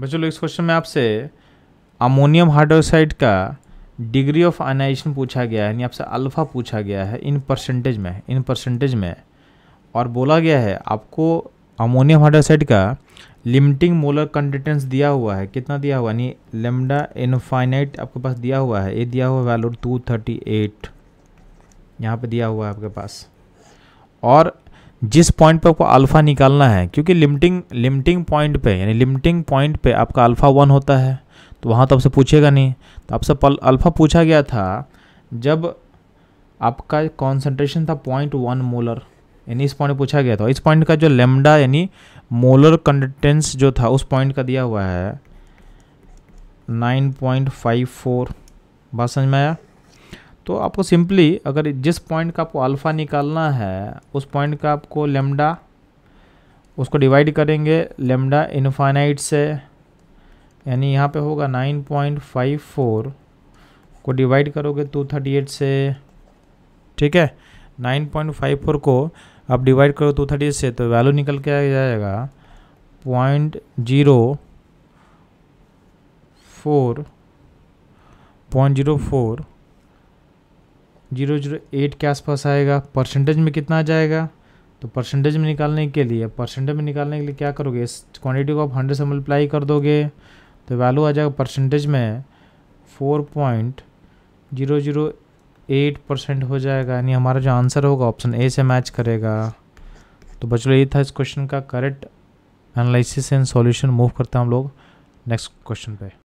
बच्चों लोग इस क्वेश्चन में आपसे अमोनियम हाइड्रोक्साइड का डिग्री ऑफ आयनाइजेशन पूछा गया है यानी आपसे अल्फ़ा पूछा गया है इन परसेंटेज में इन परसेंटेज में और बोला गया है आपको अमोनियम हाइड्रोक्साइड का लिमिटिंग मोलर कंटेंटेंस दिया हुआ है कितना दिया हुआ यानी लेमडा इनफाइनाइट आपके पास दिया हुआ है ये दिया हुआ वैल्यू टू थर्टी एट यहाँ पर दिया हुआ है आपके पास और जिस पॉइंट पे आपको अल्फ़ा निकालना है क्योंकि लिमिटिंग लिमिटिंग पॉइंट पे यानी लिमिटिंग पॉइंट पे आपका अल्फ़ा वन होता है तो वहाँ तो आपसे पूछेगा नहीं तो आपसे अल्फ़ा पूछा गया था जब आपका कॉन्सेंट्रेशन था पॉइंट वन मोलर यानी इस पॉइंट पूछा गया था इस पॉइंट का जो लेमडा यानी मोलर कंटेंस जो था उस पॉइंट का दिया हुआ है नाइन पॉइंट फाइव फोर बात समझ में आया तो आपको सिंपली अगर जिस पॉइंट का आपको अल्फ़ा निकालना है उस पॉइंट का आपको लेमडा उसको डिवाइड करेंगे लेमडा इनफाइनाइट से यानी यहाँ पे होगा नाइन पॉइंट फाइव फोर को डिवाइड करोगे टू थर्टी एट से ठीक है नाइन पॉइंट फाइव फोर को आप डिवाइड करो टू थर्टी एट से तो वैल्यू निकल के आ जाएगा point zero four point zero four zero zero eight के आसपास आएगा परसेंटेज में कितना आ जाएगा तो परसेंटेज में निकालने के लिए परसेंटेज में निकालने के लिए क्या करोगे इस क्वांटिटी को आप हंड्रेड से मल्टीप्लाई कर दोगे तो वैल्यू आ जाएगा परसेंटेज में four point zero zero eight percent हो जाएगा यानी हमारा जो आंसर होगा ऑप्शन ए से मैच करेगा तो बच्चों ये था इस क्वेश्चन का correct analysis and solution move करते हैं हम लोग नेक्स्ट क्वेश्चन पे